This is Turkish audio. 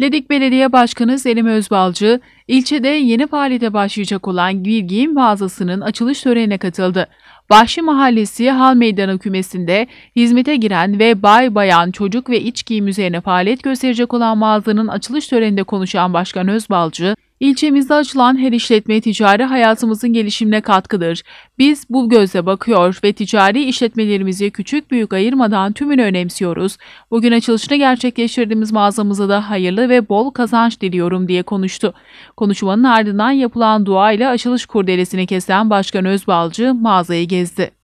Ledik Belediye Başkanı Selim Özbalcı, ilçede yeni faaliyete başlayacak olan bir giyim mağazasının açılış törenine katıldı. Bahşi Mahallesi Hal Meydanı kümesinde hizmete giren ve bay bayan çocuk ve iç giyim üzerine faaliyet gösterecek olan mağazanın açılış töreninde konuşan Başkan Özbalcı, İlçemizde açılan her işletme ticari hayatımızın gelişimine katkıdır. Biz bu gözle bakıyor ve ticari işletmelerimizi küçük büyük ayırmadan tümünü önemsiyoruz. Bugün açılışını gerçekleştirdiğimiz mağazamıza da hayırlı ve bol kazanç diliyorum diye konuştu. Konuşmanın ardından yapılan dua ile açılış kurdelesini kesen Başkan Özbalcı mağazayı gezdi.